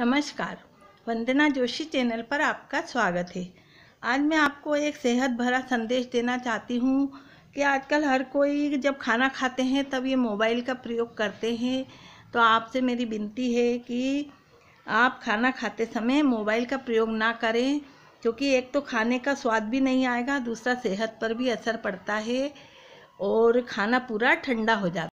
नमस्कार वंदना जोशी चैनल पर आपका स्वागत है आज मैं आपको एक सेहत भरा संदेश देना चाहती हूँ कि आजकल हर कोई जब खाना खाते हैं तब ये मोबाइल का प्रयोग करते हैं तो आपसे मेरी विनती है कि आप खाना खाते समय मोबाइल का प्रयोग ना करें क्योंकि एक तो खाने का स्वाद भी नहीं आएगा दूसरा सेहत पर भी असर पड़ता है और खाना पूरा ठंडा हो जाता